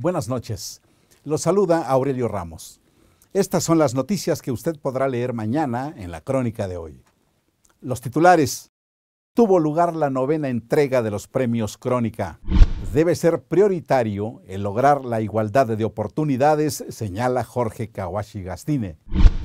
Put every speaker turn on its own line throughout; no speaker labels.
Buenas noches. Los saluda Aurelio Ramos. Estas son las noticias que usted podrá leer mañana en la crónica de hoy. Los titulares. Tuvo lugar la novena entrega de los premios Crónica. Debe ser prioritario el lograr la igualdad de oportunidades, señala Jorge Kawashi Gastine.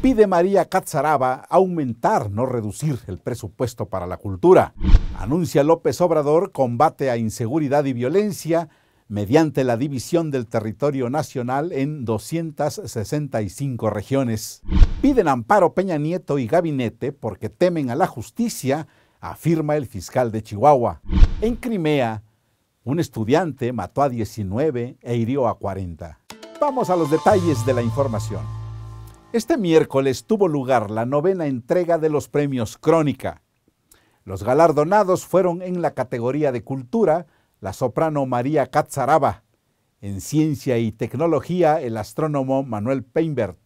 Pide María Katzaraba aumentar, no reducir, el presupuesto para la cultura. Anuncia López Obrador combate a inseguridad y violencia mediante la división del territorio nacional en 265 regiones. Piden amparo Peña Nieto y gabinete porque temen a la justicia, afirma el fiscal de Chihuahua. En Crimea, un estudiante mató a 19 e hirió a 40. Vamos a los detalles de la información. Este miércoles tuvo lugar la novena entrega de los premios Crónica. Los galardonados fueron en la categoría de cultura, la soprano María Katzaraba, en ciencia y tecnología el astrónomo Manuel Peinbert,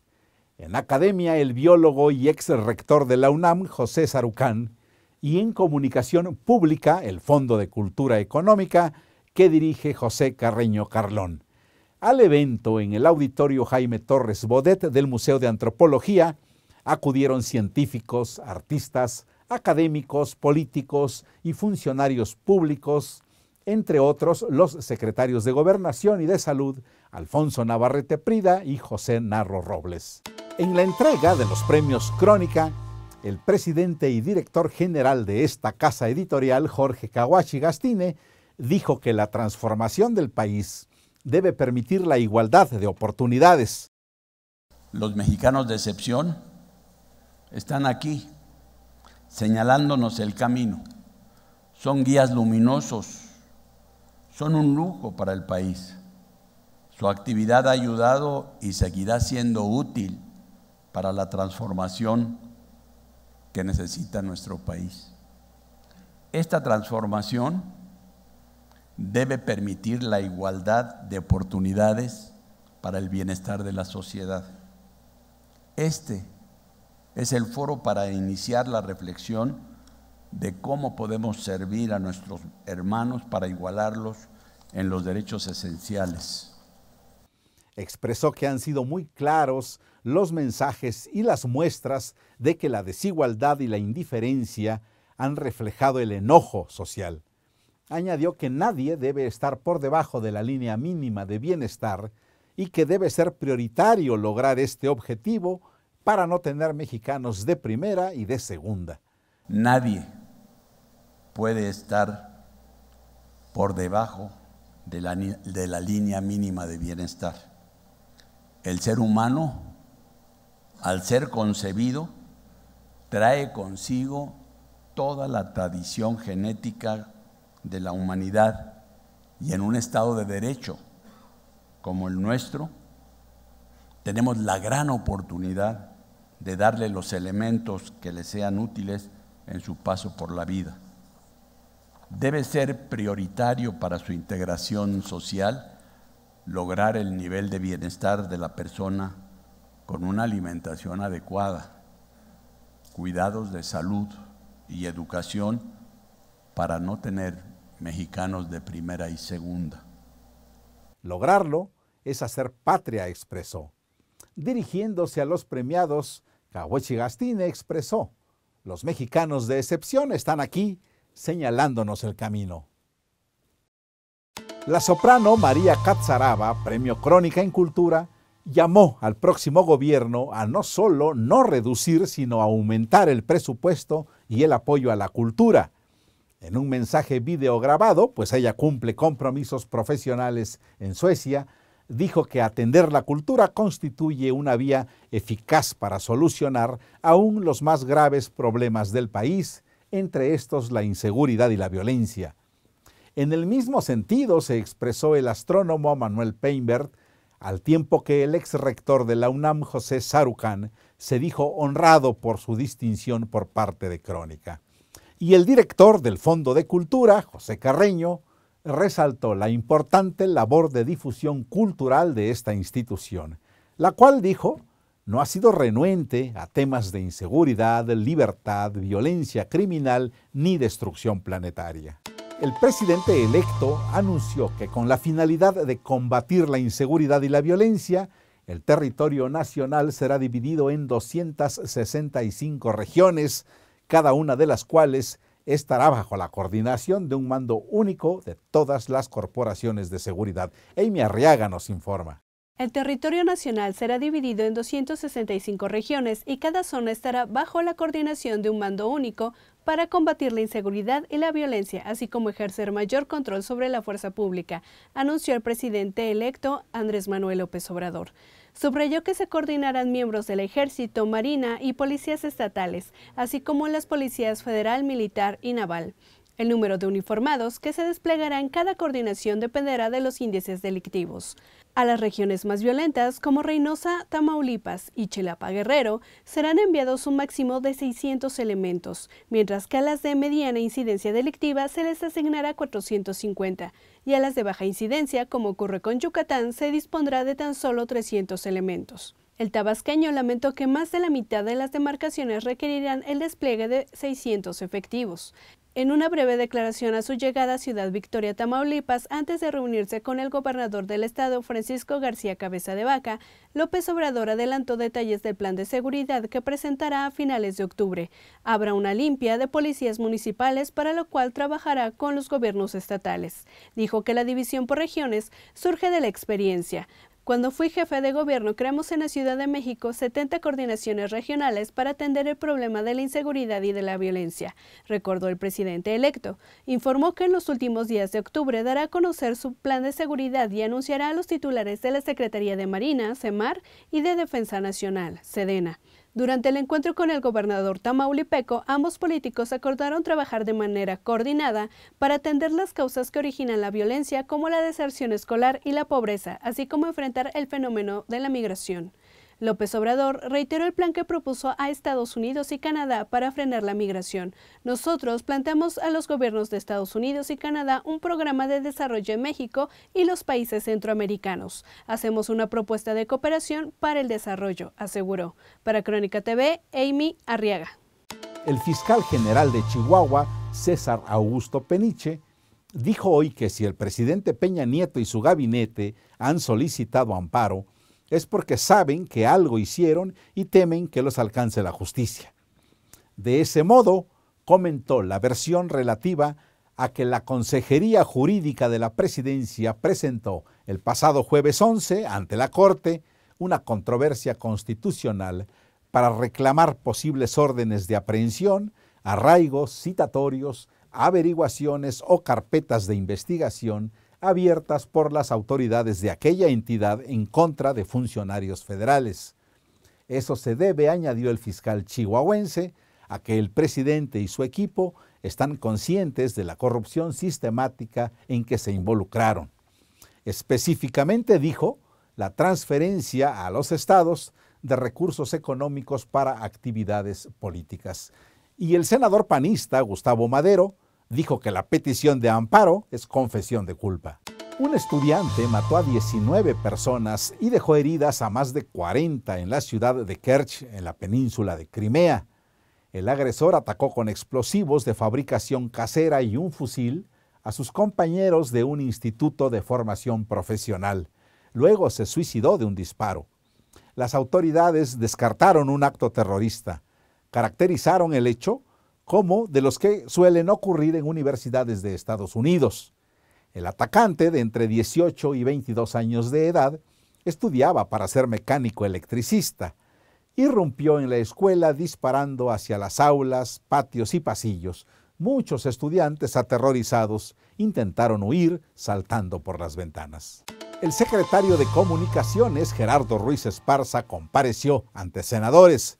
en academia el biólogo y ex rector de la UNAM José Sarucán, y en comunicación pública el Fondo de Cultura Económica que dirige José Carreño Carlón. Al evento en el auditorio Jaime Torres Bodet del Museo de Antropología acudieron científicos, artistas, académicos, políticos y funcionarios públicos entre otros los secretarios de Gobernación y de Salud, Alfonso Navarrete Prida y José Narro Robles. En la entrega de los premios Crónica, el presidente y director general de esta casa editorial, Jorge Caguachi Gastine, dijo que la transformación del país debe permitir la igualdad de oportunidades.
Los mexicanos de excepción están aquí señalándonos el camino. Son guías luminosos son un lujo para el país. Su actividad ha ayudado y seguirá siendo útil para la transformación que necesita nuestro país. Esta transformación debe permitir la igualdad de oportunidades para el bienestar de la sociedad. Este es el foro para iniciar la reflexión de cómo podemos servir a nuestros hermanos para igualarlos en los derechos esenciales. Expresó que han sido muy claros
los mensajes y las muestras de que la desigualdad y la indiferencia han reflejado el enojo social. Añadió que nadie debe estar por debajo de la línea mínima de bienestar y que debe ser prioritario lograr este objetivo para no tener mexicanos de primera y de segunda.
Nadie puede estar por debajo de la, de la línea mínima de bienestar. El ser humano, al ser concebido, trae consigo toda la tradición genética de la humanidad y en un estado de derecho como el nuestro, tenemos la gran oportunidad de darle los elementos que le sean útiles en su paso por la vida debe ser prioritario para su integración social lograr el nivel de bienestar de la persona con una alimentación adecuada, cuidados de salud y educación para no tener mexicanos de primera y segunda. Lograrlo es hacer patria, expresó. Dirigiéndose
a los premiados, Cahuechi Gastine expresó, los mexicanos de excepción están aquí señalándonos el camino. La soprano María Katsarava, Premio Crónica en Cultura, llamó al próximo gobierno a no solo no reducir, sino aumentar el presupuesto y el apoyo a la cultura. En un mensaje video grabado, pues ella cumple compromisos profesionales en Suecia, dijo que atender la cultura constituye una vía eficaz para solucionar aún los más graves problemas del país entre estos la inseguridad y la violencia. En el mismo sentido se expresó el astrónomo Manuel Peinbert, al tiempo que el ex rector de la UNAM, José Sarucán, se dijo honrado por su distinción por parte de Crónica. Y el director del Fondo de Cultura, José Carreño, resaltó la importante labor de difusión cultural de esta institución, la cual dijo no ha sido renuente a temas de inseguridad, libertad, violencia criminal ni destrucción planetaria. El presidente electo anunció que con la finalidad de combatir la inseguridad y la violencia, el territorio nacional será dividido en 265 regiones, cada una de las cuales estará bajo la coordinación de un mando único de todas las corporaciones de seguridad. Amy Arriaga nos informa.
El territorio nacional será dividido en 265 regiones y cada zona estará bajo la coordinación de un mando único para combatir la inseguridad y la violencia, así como ejercer mayor control sobre la fuerza pública, anunció el presidente electo Andrés Manuel López Obrador. Subrayó que se coordinarán miembros del Ejército, Marina y policías estatales, así como las policías federal, militar y naval. El número de uniformados que se desplegará en cada coordinación dependerá de los índices delictivos. A las regiones más violentas, como Reynosa, Tamaulipas y chilapa Guerrero, serán enviados un máximo de 600 elementos, mientras que a las de mediana incidencia delictiva se les asignará 450, y a las de baja incidencia, como ocurre con Yucatán, se dispondrá de tan solo 300 elementos. El tabasqueño lamentó que más de la mitad de las demarcaciones requerirán el despliegue de 600 efectivos. En una breve declaración a su llegada a Ciudad Victoria, Tamaulipas, antes de reunirse con el gobernador del estado, Francisco García Cabeza de Vaca, López Obrador adelantó detalles del plan de seguridad que presentará a finales de octubre. Habrá una limpia de policías municipales para lo cual trabajará con los gobiernos estatales. Dijo que la división por regiones surge de la experiencia, cuando fui jefe de gobierno, creamos en la Ciudad de México 70 coordinaciones regionales para atender el problema de la inseguridad y de la violencia, recordó el presidente electo. Informó que en los últimos días de octubre dará a conocer su plan de seguridad y anunciará a los titulares de la Secretaría de Marina, CEMAR y de Defensa Nacional, SEDENA. Durante el encuentro con el gobernador Tamaulipeco, ambos políticos acordaron trabajar de manera coordinada para atender las causas que originan la violencia como la deserción escolar y la pobreza, así como enfrentar el fenómeno de la migración. López Obrador reiteró el plan que propuso a Estados Unidos y Canadá para frenar la migración. Nosotros planteamos a los gobiernos de Estados Unidos y Canadá un programa de desarrollo en México y los países centroamericanos. Hacemos una propuesta de cooperación para el desarrollo, aseguró. Para Crónica TV, Amy Arriaga.
El fiscal general de Chihuahua, César Augusto Peniche, dijo hoy que si el presidente Peña Nieto y su gabinete han solicitado amparo, es porque saben que algo hicieron y temen que los alcance la justicia. De ese modo, comentó la versión relativa a que la Consejería Jurídica de la Presidencia presentó el pasado jueves 11 ante la Corte una controversia constitucional para reclamar posibles órdenes de aprehensión, arraigos, citatorios, averiguaciones o carpetas de investigación abiertas por las autoridades de aquella entidad en contra de funcionarios federales. Eso se debe, añadió el fiscal chihuahuense, a que el presidente y su equipo están conscientes de la corrupción sistemática en que se involucraron. Específicamente dijo la transferencia a los estados de recursos económicos para actividades políticas. Y el senador panista Gustavo Madero dijo que la petición de amparo es confesión de culpa. Un estudiante mató a 19 personas y dejó heridas a más de 40 en la ciudad de Kerch, en la península de Crimea. El agresor atacó con explosivos de fabricación casera y un fusil a sus compañeros de un instituto de formación profesional. Luego se suicidó de un disparo. Las autoridades descartaron un acto terrorista. Caracterizaron el hecho como de los que suelen ocurrir en universidades de Estados Unidos. El atacante, de entre 18 y 22 años de edad, estudiaba para ser mecánico electricista. Irrumpió en la escuela disparando hacia las aulas, patios y pasillos. Muchos estudiantes aterrorizados intentaron huir saltando por las ventanas. El secretario de Comunicaciones, Gerardo Ruiz Esparza, compareció ante senadores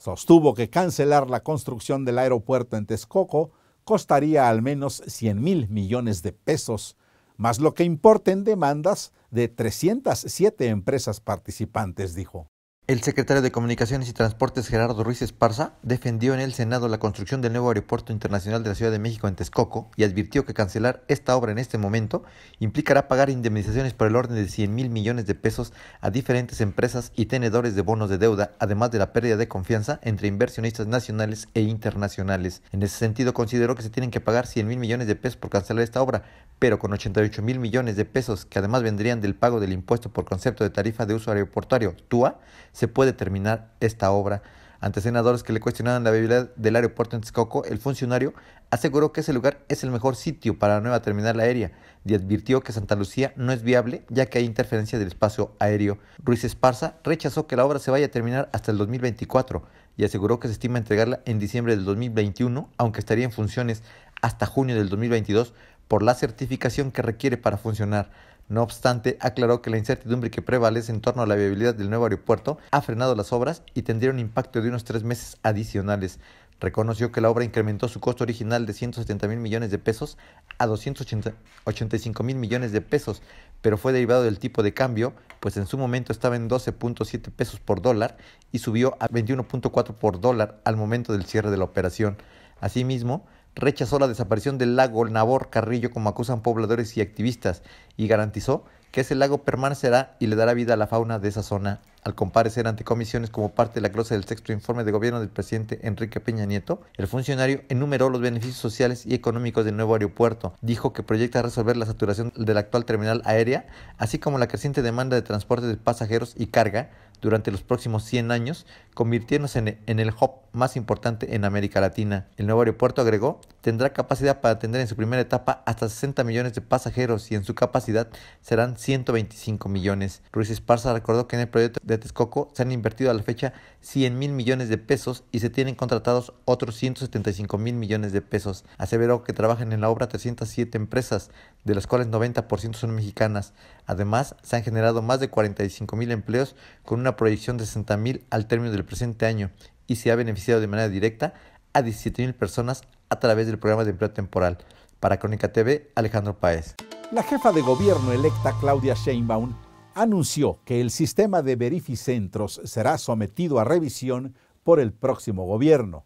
Sostuvo que cancelar la construcción del aeropuerto en Texcoco costaría al menos 100 mil millones de pesos, más lo que importen
demandas de 307 empresas participantes, dijo. El secretario de Comunicaciones y Transportes Gerardo Ruiz Esparza defendió en el Senado la construcción del nuevo aeropuerto internacional de la Ciudad de México en Texcoco y advirtió que cancelar esta obra en este momento implicará pagar indemnizaciones por el orden de 100 mil millones de pesos a diferentes empresas y tenedores de bonos de deuda, además de la pérdida de confianza entre inversionistas nacionales e internacionales. En ese sentido, consideró que se tienen que pagar 100 mil millones de pesos por cancelar esta obra, pero con 88 mil millones de pesos que además vendrían del pago del impuesto por concepto de tarifa de uso aeroportuario, TUA, se puede terminar esta obra. Ante senadores que le cuestionaron la viabilidad del aeropuerto en Texcoco, el funcionario aseguró que ese lugar es el mejor sitio para la nueva terminal aérea y advirtió que Santa Lucía no es viable ya que hay interferencia del espacio aéreo. Ruiz Esparza rechazó que la obra se vaya a terminar hasta el 2024 y aseguró que se estima entregarla en diciembre del 2021, aunque estaría en funciones hasta junio del 2022 por la certificación que requiere para funcionar. No obstante, aclaró que la incertidumbre que prevalece en torno a la viabilidad del nuevo aeropuerto ha frenado las obras y tendría un impacto de unos tres meses adicionales. Reconoció que la obra incrementó su costo original de 170 mil millones de pesos a 285 mil millones de pesos, pero fue derivado del tipo de cambio, pues en su momento estaba en 12.7 pesos por dólar y subió a 21.4 por dólar al momento del cierre de la operación. Asimismo, rechazó la desaparición del lago Nabor Carrillo como acusan pobladores y activistas y garantizó que ese lago permanecerá y le dará vida a la fauna de esa zona. Al comparecer ante comisiones como parte de la glosa del sexto informe de gobierno del presidente Enrique Peña Nieto, el funcionario enumeró los beneficios sociales y económicos del nuevo aeropuerto. Dijo que proyecta resolver la saturación de la actual terminal aérea, así como la creciente demanda de transporte de pasajeros y carga, durante los próximos 100 años, convirtiéndose en, el hub más importante en América Latina. El nuevo aeropuerto, agregó, tendrá capacidad para atender en su primera etapa hasta 60 millones de pasajeros y en su capacidad serán 125 millones. Ruiz Esparza recordó que en el proyecto de Texcoco se han invertido a la fecha 100 mil millones de pesos y se tienen contratados otros 175 mil millones de pesos. Aseveró que trabajan en la obra 307 empresas, de las cuales 90% son mexicanas. Además, se han generado más de 45 mil empleos con una proyección de 60 mil al término del presente año y se ha beneficiado de manera directa a 17 mil personas a través del programa de empleo temporal. Para Crónica TV, Alejandro Paez.
La jefa de gobierno electa Claudia Sheinbaum anunció que el sistema de verificentros será sometido a revisión por el próximo gobierno.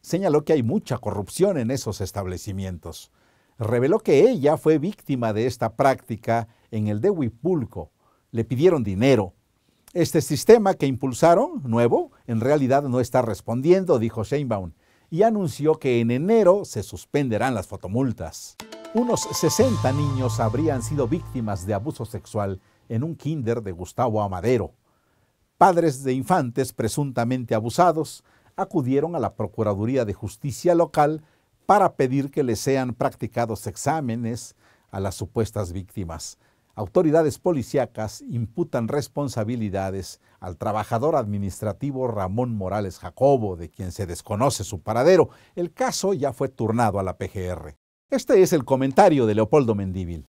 Señaló que hay mucha corrupción en esos establecimientos. Reveló que ella fue víctima de esta práctica en el de Huipulco. Le pidieron dinero. Este sistema que impulsaron, nuevo, en realidad no está respondiendo, dijo Sheinbaum y anunció que en enero se suspenderán las fotomultas. Unos 60 niños habrían sido víctimas de abuso sexual en un kinder de Gustavo Amadero. Padres de infantes presuntamente abusados acudieron a la Procuraduría de Justicia local para pedir que les sean practicados exámenes a las supuestas víctimas. Autoridades policíacas imputan responsabilidades al trabajador administrativo Ramón Morales Jacobo, de quien se desconoce su paradero. El caso ya fue turnado a la PGR. Este es el comentario de Leopoldo Mendíbil.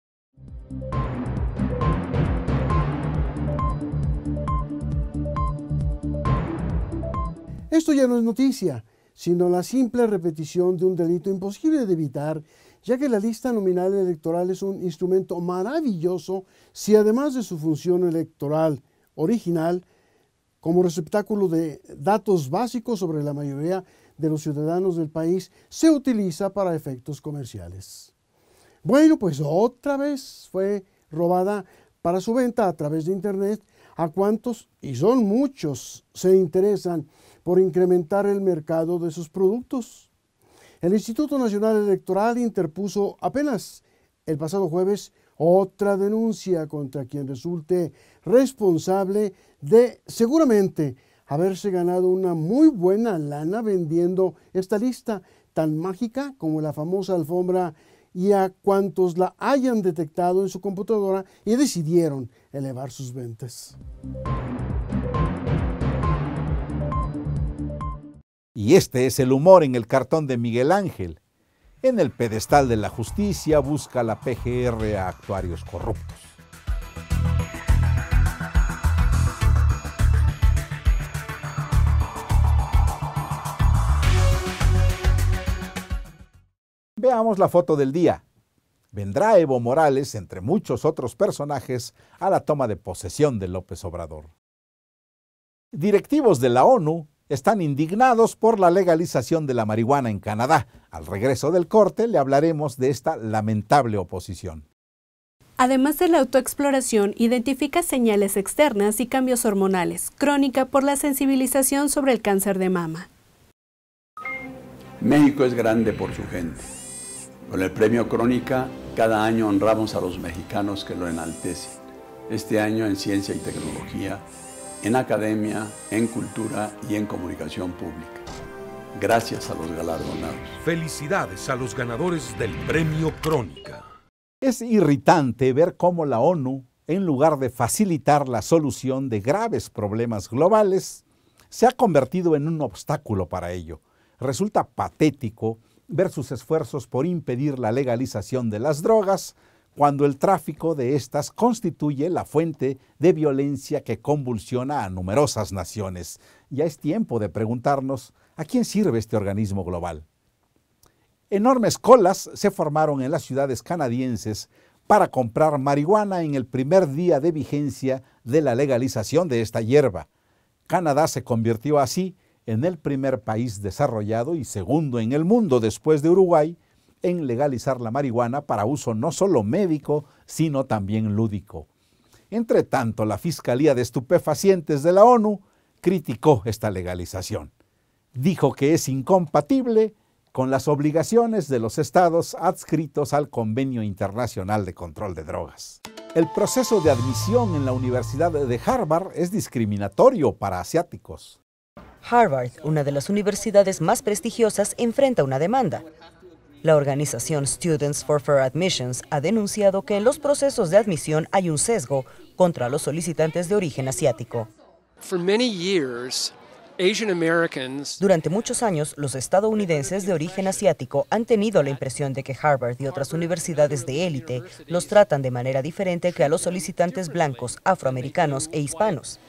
Esto ya no es noticia, sino la simple repetición de un delito imposible de evitar ya que la lista nominal electoral es un instrumento maravilloso si además de su función electoral original, como receptáculo de datos básicos sobre la mayoría de los ciudadanos del país, se utiliza para efectos comerciales. Bueno, pues otra vez fue robada para su venta a través de Internet a cuantos, y son muchos, se interesan por incrementar el mercado de sus productos. El Instituto Nacional Electoral interpuso apenas el pasado jueves otra denuncia contra quien resulte responsable de seguramente haberse ganado una muy buena lana vendiendo esta lista tan mágica como la famosa alfombra y a cuantos la hayan detectado en su computadora y decidieron elevar sus ventas.
Y este es el humor en el cartón de Miguel Ángel. En el pedestal de la justicia busca la PGR a actuarios corruptos. Veamos la foto del día. Vendrá Evo Morales, entre muchos otros personajes, a la toma de posesión de López Obrador. Directivos de la ONU, están indignados por la legalización de la marihuana en Canadá. Al regreso del corte le hablaremos de esta lamentable oposición.
Además de la autoexploración, identifica señales externas y cambios hormonales, crónica por la sensibilización sobre el cáncer de mama.
México es grande por su gente. Con el premio Crónica, cada año honramos a los mexicanos que lo enaltecen. Este año en ciencia y tecnología en academia, en cultura y en comunicación pública. Gracias a los galardonados. Felicidades a los ganadores del Premio Crónica.
Es irritante ver cómo la ONU, en lugar de facilitar la solución de graves problemas globales, se ha convertido en un obstáculo para ello. Resulta patético ver sus esfuerzos por impedir la legalización de las drogas, cuando el tráfico de estas constituye la fuente de violencia que convulsiona a numerosas naciones. Ya es tiempo de preguntarnos, ¿a quién sirve este organismo global? Enormes colas se formaron en las ciudades canadienses para comprar marihuana en el primer día de vigencia de la legalización de esta hierba. Canadá se convirtió así en el primer país desarrollado y segundo en el mundo después de Uruguay en legalizar la marihuana para uso no solo médico, sino también lúdico. Entre tanto, la Fiscalía de Estupefacientes de la ONU criticó esta legalización. Dijo que es incompatible con las obligaciones de los estados adscritos al Convenio Internacional de Control de Drogas. El proceso de admisión en la Universidad de Harvard es discriminatorio para asiáticos.
Harvard, una de las universidades más prestigiosas, enfrenta una demanda. La organización Students for Fair Admissions ha denunciado que en los procesos de admisión hay un sesgo contra los solicitantes de origen asiático. Durante muchos años, los estadounidenses de origen asiático han tenido la impresión de que Harvard y otras universidades de élite los tratan de manera diferente que a los solicitantes blancos, afroamericanos e hispanos.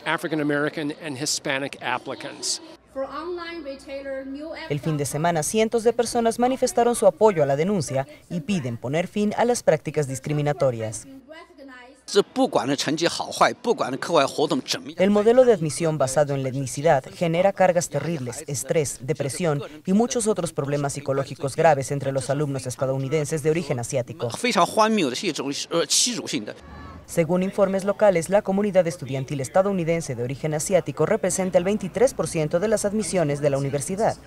El fin de semana, cientos de personas manifestaron su apoyo a la denuncia y piden poner fin a las prácticas discriminatorias. El modelo de admisión basado en la etnicidad genera cargas terribles, estrés, depresión y muchos otros problemas psicológicos graves entre los alumnos estadounidenses de origen asiático. Según informes locales, la comunidad estudiantil estadounidense de origen asiático representa el 23% de las admisiones de la universidad.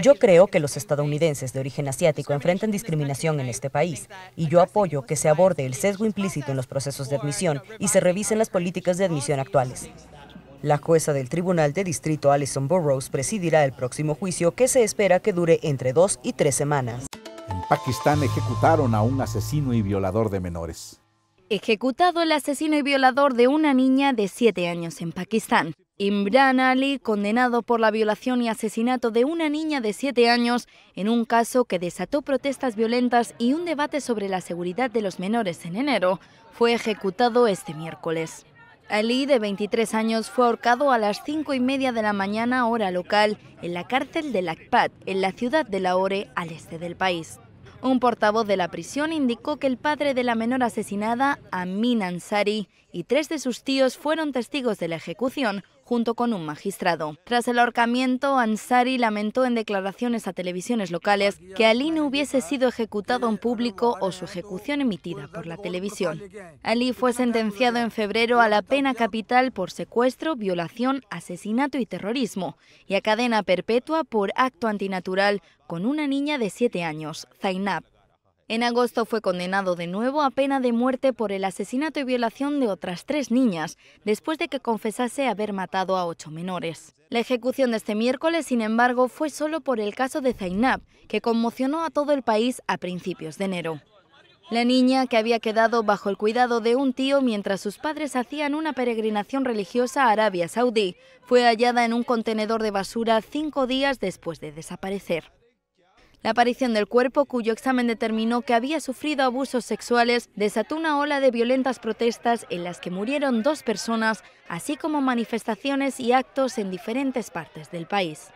Yo creo que los estadounidenses de origen asiático enfrentan discriminación en este país y yo apoyo que se aborde el sesgo implícito en los procesos de admisión y se revisen las políticas de admisión actuales. La jueza del Tribunal de Distrito Alison Burroughs presidirá el próximo juicio que se espera que dure entre dos y tres semanas.
En Pakistán ejecutaron a un asesino y violador de menores.
Ejecutado el
asesino y violador de una niña de 7 años en Pakistán. Imran Ali, condenado por la violación y asesinato de una niña de 7 años en un caso que desató protestas violentas y un debate sobre la seguridad de los menores en enero, fue ejecutado este miércoles. Ali, de 23 años, fue ahorcado a las 5 y media de la mañana hora local en la cárcel de Lakpat, en la ciudad de Lahore, al este del país. Un portavoz de la prisión indicó que el padre de la menor asesinada, Amin Ansari, y tres de sus tíos fueron testigos de la ejecución junto con un magistrado. Tras el ahorcamiento, Ansari lamentó en declaraciones a televisiones locales que Ali no hubiese sido ejecutado en público o su ejecución emitida por la televisión. Ali fue sentenciado en febrero a la pena capital por secuestro, violación, asesinato y terrorismo, y a cadena perpetua por acto antinatural con una niña de siete años, Zainab. En agosto fue condenado de nuevo a pena de muerte por el asesinato y violación de otras tres niñas, después de que confesase haber matado a ocho menores. La ejecución de este miércoles, sin embargo, fue solo por el caso de Zainab, que conmocionó a todo el país a principios de enero. La niña, que había quedado bajo el cuidado de un tío mientras sus padres hacían una peregrinación religiosa a Arabia Saudí, fue hallada en un contenedor de basura cinco días después de desaparecer. La aparición del cuerpo, cuyo examen determinó que había sufrido abusos sexuales, desató una ola de violentas protestas en las que murieron dos personas, así como manifestaciones y actos en diferentes partes
del país.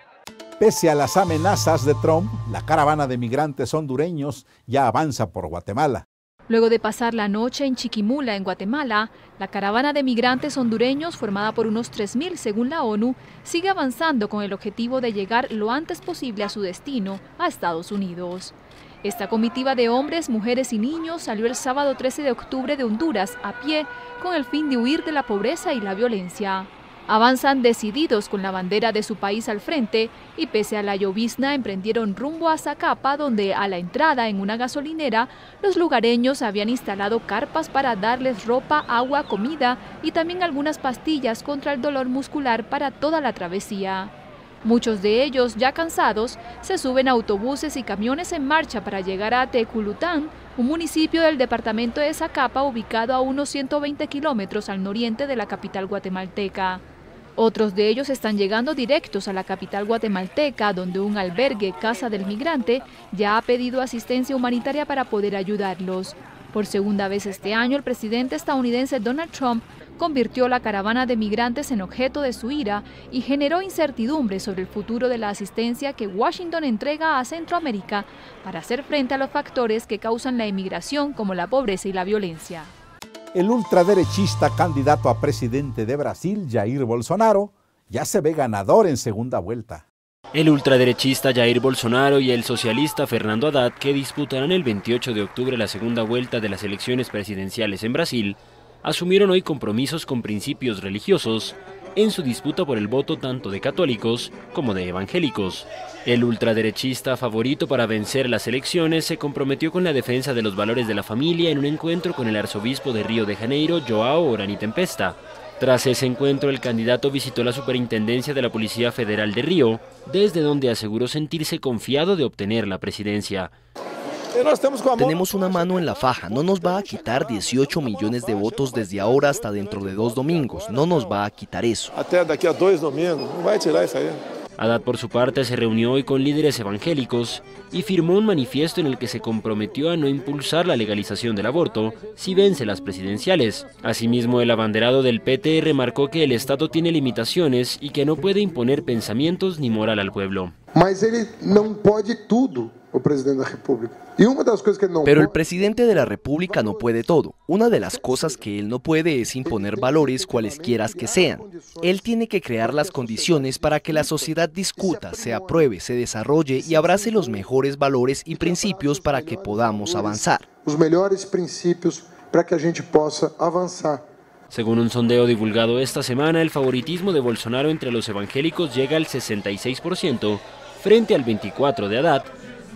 Pese a las amenazas de Trump, la caravana de migrantes hondureños ya avanza por Guatemala.
Luego de pasar la noche en Chiquimula, en Guatemala, la caravana de migrantes hondureños, formada por unos 3.000 según la ONU, sigue avanzando con el objetivo de llegar lo antes posible a su destino, a Estados Unidos. Esta comitiva de hombres, mujeres y niños salió el sábado 13 de octubre de Honduras a pie con el fin de huir de la pobreza y la violencia. Avanzan decididos con la bandera de su país al frente y pese a la llovizna emprendieron rumbo a Zacapa donde a la entrada en una gasolinera los lugareños habían instalado carpas para darles ropa, agua, comida y también algunas pastillas contra el dolor muscular para toda la travesía. Muchos de ellos, ya cansados, se suben autobuses y camiones en marcha para llegar a Teculután, un municipio del departamento de Zacapa ubicado a unos 120 kilómetros al noriente de la capital guatemalteca. Otros de ellos están llegando directos a la capital guatemalteca, donde un albergue, Casa del Migrante, ya ha pedido asistencia humanitaria para poder ayudarlos. Por segunda vez este año, el presidente estadounidense Donald Trump convirtió la caravana de migrantes en objeto de su ira y generó incertidumbre sobre el futuro de la asistencia que Washington entrega a Centroamérica para hacer frente a los factores que causan la emigración como la pobreza y la violencia.
El ultraderechista candidato a presidente de Brasil, Jair Bolsonaro, ya se ve ganador en segunda vuelta.
El ultraderechista Jair Bolsonaro y el socialista Fernando Haddad, que disputarán el 28 de octubre la segunda vuelta de las elecciones presidenciales en Brasil, asumieron hoy compromisos con principios religiosos en su disputa por el voto tanto de católicos como de evangélicos. El ultraderechista favorito para vencer las elecciones se comprometió con la defensa de los valores de la familia en un encuentro con el arzobispo de Río de Janeiro, Joao Orani Tempesta. Tras ese encuentro, el candidato visitó la superintendencia de la Policía Federal de Río, desde donde aseguró sentirse confiado de obtener la presidencia. Tenemos una mano en la faja, no nos va a quitar 18 millones de votos desde ahora hasta dentro de dos domingos, no nos va a quitar eso.
Hasta aquí a dos domingos, no va a tirar
Haddad por su parte se reunió hoy con líderes evangélicos y firmó un manifiesto en el que se comprometió a no impulsar la legalización del aborto si vence las presidenciales. Asimismo, el abanderado del PT remarcó que el Estado tiene limitaciones y que no puede imponer pensamientos ni moral al pueblo. Pero el presidente de la República no puede todo. Una de las cosas que él no puede es imponer valores cualesquiera que sean. Él tiene que crear las condiciones para que la sociedad discuta, se apruebe, se desarrolle y abrace los mejores valores y principios para que podamos avanzar.
Los mejores principios para que a gente possa avanzar.
Según un sondeo divulgado esta semana, el favoritismo de Bolsonaro entre los evangélicos llega al 66%, frente al 24% de edad,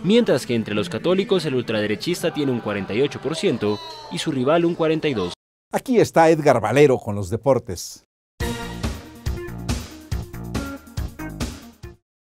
mientras que entre los católicos el ultraderechista tiene un 48% y su rival un 42%.
Aquí está Edgar Valero con los deportes.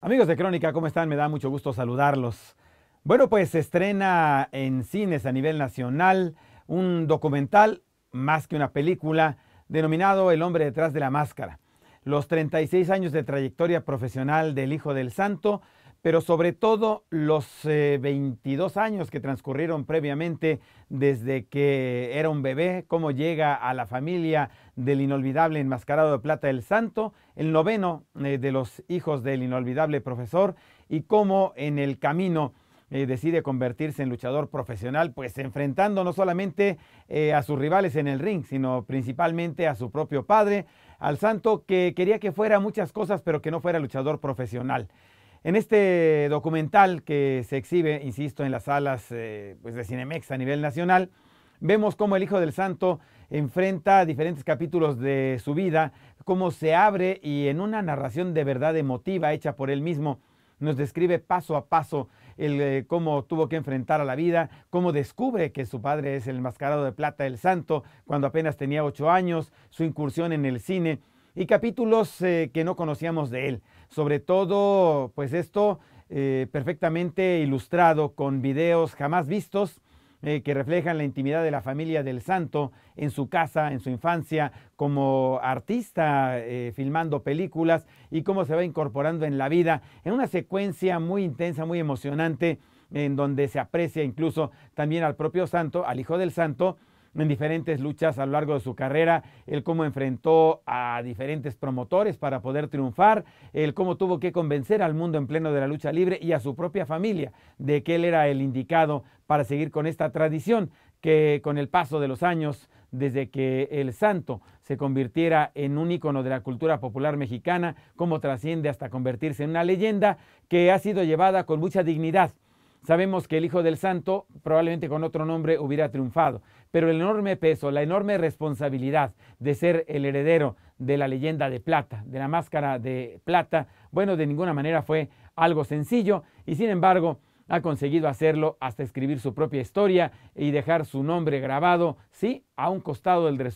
Amigos de Crónica, ¿cómo están? Me da mucho gusto saludarlos. Bueno, pues se estrena en cines a nivel nacional un documental, más que una película, denominado El hombre detrás de la máscara los 36 años de trayectoria profesional del Hijo del Santo, pero sobre todo los 22 eh, años que transcurrieron previamente desde que era un bebé, cómo llega a la familia del inolvidable enmascarado de plata del santo, el noveno eh, de los hijos del inolvidable profesor, y cómo en el camino eh, decide convertirse en luchador profesional, pues enfrentando no solamente eh, a sus rivales en el ring, sino principalmente a su propio padre, al santo que quería que fuera muchas cosas, pero que no fuera luchador profesional. En este documental que se exhibe, insisto, en las salas eh, pues de Cinemex a nivel nacional, vemos cómo el Hijo del Santo enfrenta diferentes capítulos de su vida, cómo se abre y en una narración de verdad emotiva hecha por él mismo, nos describe paso a paso el, eh, cómo tuvo que enfrentar a la vida, cómo descubre que su padre es el mascarado de plata, del santo, cuando apenas tenía ocho años, su incursión en el cine y capítulos eh, que no conocíamos de él. Sobre todo, pues esto eh, perfectamente ilustrado con videos jamás vistos eh, que reflejan la intimidad de la familia del santo en su casa, en su infancia, como artista eh, filmando películas y cómo se va incorporando en la vida, en una secuencia muy intensa, muy emocionante, en donde se aprecia incluso también al propio santo, al hijo del santo, en diferentes luchas a lo largo de su carrera, el cómo enfrentó a diferentes promotores para poder triunfar, el cómo tuvo que convencer al mundo en pleno de la lucha libre y a su propia familia de que él era el indicado para seguir con esta tradición que con el paso de los años desde que el santo se convirtiera en un ícono de la cultura popular mexicana, cómo trasciende hasta convertirse en una leyenda que ha sido llevada con mucha dignidad. Sabemos que el hijo del santo probablemente con otro nombre hubiera triunfado, pero el enorme peso, la enorme responsabilidad de ser el heredero de la leyenda de plata, de la máscara de plata, bueno, de ninguna manera fue algo sencillo y sin embargo ha conseguido hacerlo hasta escribir su propia historia y dejar su nombre grabado, sí, a un costado del de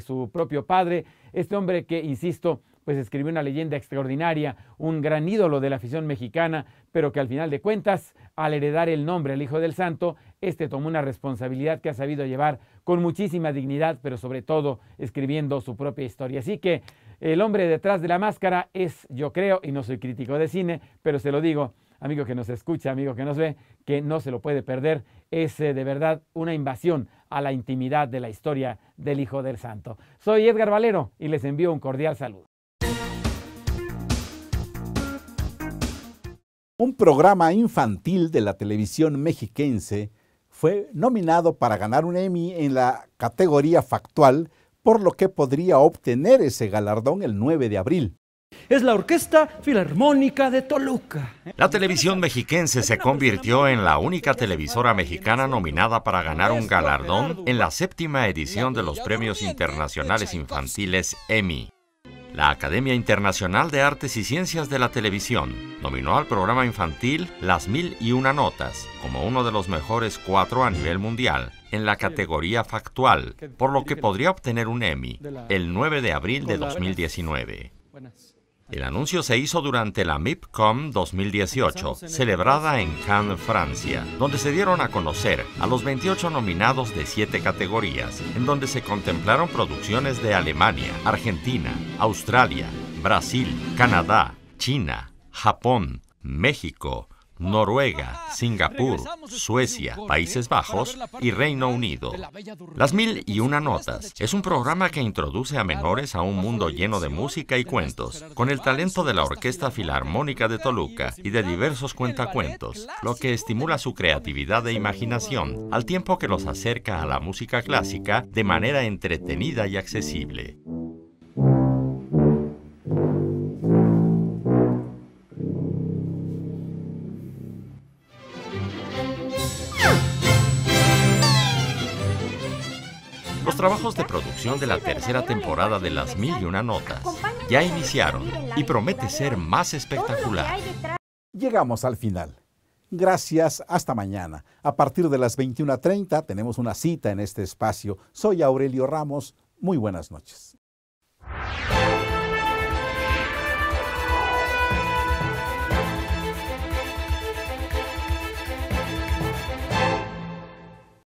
su, propio padre, este hombre que, insisto, pues escribió una leyenda extraordinaria, un gran ídolo de la afición mexicana, pero que al final de cuentas, al heredar el nombre al Hijo del Santo, este tomó una responsabilidad que ha sabido llevar con muchísima dignidad, pero sobre todo escribiendo su propia historia. Así que el hombre detrás de la máscara es, yo creo, y no soy crítico de cine, pero se lo digo, amigo que nos escucha, amigo que nos ve, que no se lo puede perder. Es eh, de verdad una invasión a la intimidad de la historia del Hijo del Santo. Soy Edgar Valero y les envío un cordial saludo.
un programa infantil de la televisión mexiquense, fue nominado para ganar un Emmy en la categoría factual, por lo que podría obtener ese galardón el 9 de abril.
Es la Orquesta Filarmónica de Toluca.
La televisión mexiquense se convirtió en la única televisora mexicana nominada para ganar un galardón en la séptima edición de los Premios Internacionales Infantiles Emmy. La Academia Internacional de Artes y Ciencias de la Televisión nominó al programa infantil Las Mil y Una Notas como uno de los mejores cuatro a nivel mundial en la categoría factual, por lo que podría obtener un Emmy el 9 de abril de 2019. El anuncio se hizo durante la MIPCOM 2018, celebrada en Cannes, Francia, donde se dieron a conocer a los 28 nominados de 7 categorías, en donde se contemplaron producciones de Alemania, Argentina, Australia, Brasil, Canadá, China, Japón, México, Noruega, Singapur, Suecia, Países Bajos y Reino Unido. Las Mil y Una Notas es un programa que introduce a menores a un mundo lleno de música y cuentos, con el talento de la Orquesta Filarmónica de Toluca y de diversos cuentacuentos, lo que estimula su creatividad e imaginación, al tiempo que los acerca a la música clásica de manera entretenida y accesible. de producción de la tercera temporada de Las Mil y Una Notas ya iniciaron y promete ser más espectacular.
Llegamos al final. Gracias, hasta mañana. A partir de las 21.30 tenemos una cita en este espacio. Soy Aurelio Ramos. Muy buenas noches.